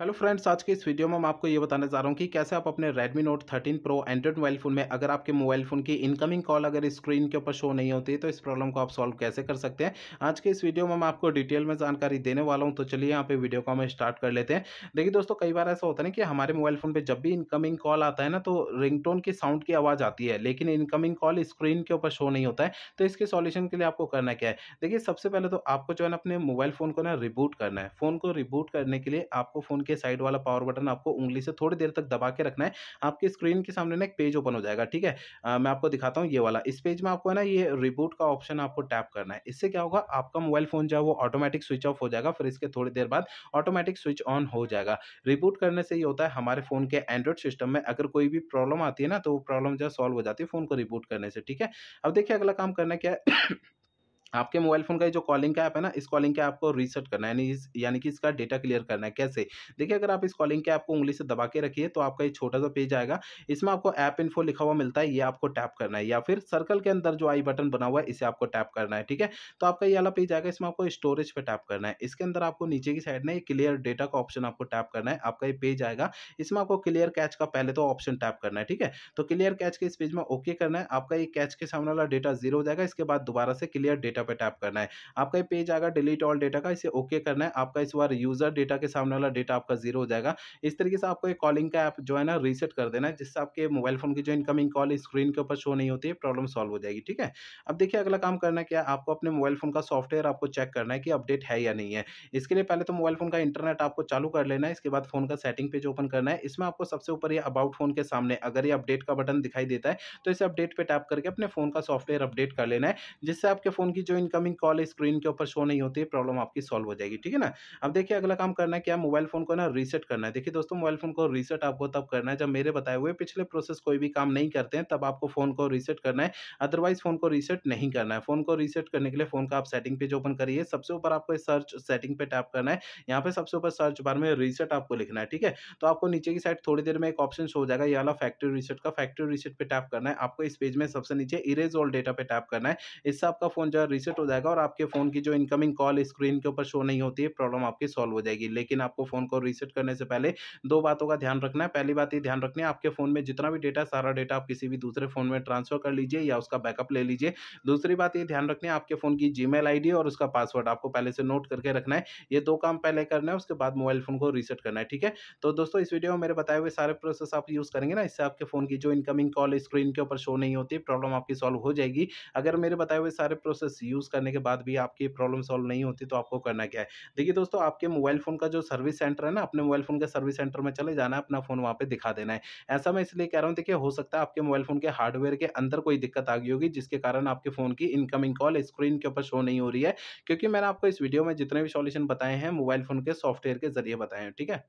hello friends आज के इस वीडियो में मैं आपको ये बताने जा रहा हूँ कि कैसे आप अपने Redmi Note 13 Pro Android mobile phone में अगर आपके मोबाइल फ़ोन की इनकमिंग कॉल अगर स्क्रीन के ऊपर शो नहीं होती तो इस प्रॉब्लम को आप सॉल्व कैसे कर सकते हैं आज के इस वीडियो में मैं आपको डिटेल में जानकारी देने वाला हूँ तो चलिए यहाँ पे वीडियो को हम स्टार्ट कर लेते हैं देखिए दोस्तों कई बार ऐसा होता है ना कि हमारे मोबाइल फ़ोन पर जब भी इनकमिंग कॉल आता है ना तो रिंगटोन की साउंड की आवाज़ आती है लेकिन इनकमिंग कॉल स्क्रीन के ऊपर शो नहीं होता है तो इसके सॉल्यूशन के लिए आपको करना क्या है देखिए सबसे पहले तो आपको जो है ना अपने मोबाइल फ़ोन को ना रिबूट करना है फ़ोन को रिबूट करने के लिए आपको फ़ोन के साइड वाला पावर बटन आपको उंगली से थोड़ी देर तक दबा के रखना है आपके स्क्रीन के सामने ना एक पेज ओपन हो जाएगा ठीक है आ, मैं आपको दिखाता हूँ ये वाला इस पेज में आपको है ना ये रिबूट का ऑप्शन आपको टैप करना है इससे क्या होगा आपका मोबाइल फ़ोन जो है वो ऑटोमेटिक स्विच ऑफ हो जाएगा फिर इसके थोड़ी देर बाद ऑटोमेटिक स्विच ऑन हो जाएगा रिबूट करने से ये होता है हमारे फ़ोन के एंड्रॉइड सिस्टम में अगर कोई भी प्रॉब्लम आती है ना तो वो प्रॉब्लम जो है सॉल्व हो जाती है फ़ोन को रिबूट करने से ठीक है अब देखिए अगला काम करना क्या है आपके मोबाइल फोन का जो कॉलिंग का ऐप है ना इस कॉलिंग के ऐप को रीसेट करना है इस यानी कि इसका डेटा क्लियर करना है कैसे देखिए अगर आप इस कॉलिंग के ऐप को उंगली से दबा के रखिए तो आपका ये छोटा सा पेज आएगा इसमें आपको ऐप इन्फो लिखा हुआ मिलता है ये आपको टैप करना है या फिर सर्कल के अंदर जो आई बटन बना हुआ है इसे आपको टैप करना है ठीक है तो आपका ये वाला पेज आएगा इसमें आपको स्टोरेज पर टैप करना है इसके अंदर आपको नीचे की साइड में क्लियर डेटा का ऑप्शन आपको टैप करना है आपका ये पेज आएगा इसमें आपको क्लियर कैच का पहले तो ऑप्शन टैप करना है ठीक है तो क्लियर कैच के इस पेज में ओके करना है आपका ये कैच के सामने वाला डेटा जीरो हो जाएगा इसके बाद दोबारा से क्लियर डेटा डेटा पर टैप करना है आपका ये पेज आएगा डिलीट ऑल डेटा का इसे ओके करना है आपका इस बार यूजर डेटा के सामने वाला डेटा आपका जीरो हो जाएगा इस तरीके से आपको एक कॉलिंग का ऐप जो है ना रीसेट कर देना है जिससे आपके मोबाइल फोन की जो इनकमिंग कॉल स्क्रीन के ऊपर शो नहीं होती है प्रॉब्लम सॉल्व हो जाएगी ठीक है अब देखिए अगला काम करना क्या है आपको अपने मोबाइल फोन का सॉफ्टवेयर आपको चेक करना है कि अपडेट है या नहीं है इसके लिए पहले तो मोबाइल फोन का इंटरनेट आपको चालू कर लेना है इसके बाद फोन का सेटिंग पेज ओपन करना है इसमें आपको सबसे ऊपर ये अबाउट फोन के सामने अगर ये अपडेट का बटन दिखाई देता है तो इसे अपडेट पे टैप करके अपने फोन का सॉफ्टवेयर अपडेट कर लेना है जिससे आपके फोन की जो इनकमिंग कॉल है स्क्रीन के ऊपर शो नहीं होती है प्रॉब्लम आपकी सॉल्व हो जाएगी ठीक है ना अब देखिए अगला काम करना है क्या मोबाइल फोन को ना रीसेट करना है देखिए दोस्तों मोबाइल फोन को रीसेट आपको तब करना है जब मेरे बताए हुए पिछले प्रोसेस कोई भी काम नहीं करते हैं तब आपको फोन को रीसेट करना है अदरवाइज फोन को रीसेट नहीं करना है फोन को रीसेट करने के लिए फोन का आप सेटिंग पेज ओपन करिए सबसे ऊपर आपको सर्च सेटिंग पे टैप करना है यहाँ पे सबसे ऊपर सर्च बार में रीसेट आपको लिखना है ठीक है तो आपको नीचे की साइड थोड़ी देर में एक ऑप्शन शो हो जाएगा ये वाला फैक्ट्री रीसेट का फैक्ट्री रीसेट पे टैप करना है आपको इस पेज में सबसे नीचे इरेज ऑल डेटा पे टैप करना है इससे आपका फोन जो है रीसेट हो जाएगा और आपके फ़ोन की जो इनकमिंग कॉल स्क्रीन के ऊपर शो नहीं होती है प्रॉब्लम आपकी सॉल्व हो जाएगी लेकिन आपको फ़ोन को रीसेट करने से पहले दो बातों का ध्यान रखना है पहली बात ये ध्यान रखनी है आपके फ़ोन में जितना भी डेटा सारा डेटा आप किसी भी दूसरे फ़ोन में ट्रांसफ़र कर लीजिए या उसका बैकअप ले लीजिए दूसरी बात ये ध्यान रखनी है आपके फ़ोन की जी मेल और उसका पासवर्ड आपको पहले से नोट करके रखना है ये दो काम पहले करना है उसके बाद मोबाइल फ़ोन को रीसेट करना है ठीक है तो दोस्तों इस वीडियो में मेरे बताए हुए सारे प्रोसेस आप यूज़ करेंगे ना इससे आपके फ़ोन की जो इनकमिंग कॉल स्क्रीन के ऊपर शो नहीं होती प्रॉब्लम आपकी सॉल्व हो जाएगी अगर मेरे बताए हुए सारे प्रोसेस यूज़ करने के बाद भी आपकी प्रॉब्लम सॉल्व नहीं होती तो आपको करना क्या है देखिए दोस्तों आपके मोबाइल फ़ोन का जो सर्विस सेंटर है ना अपने मोबाइल फ़ोन के सर्विस सेंटर में चले जाना है अपना फ़ोन वहाँ पर दिखा देना है ऐसा मैं इसलिए कह रहा हूँ देखिए हो सकता है आपके मोबाइल फ़ोन के हार्डवेयर के अंदर कोई दिक्कत आ गई होगी जिसके कारण आपके फ़ोन की इनकमिंग कॉल स्क्रीन के ऊपर शो नहीं हो रही है क्योंकि मैंने आपको इस वीडियो में जितने भी सॉल्यूशन बताए हैं मोबाइल फ़ोन के सॉफ्टवेयर के जरिए बताए हैं ठीक है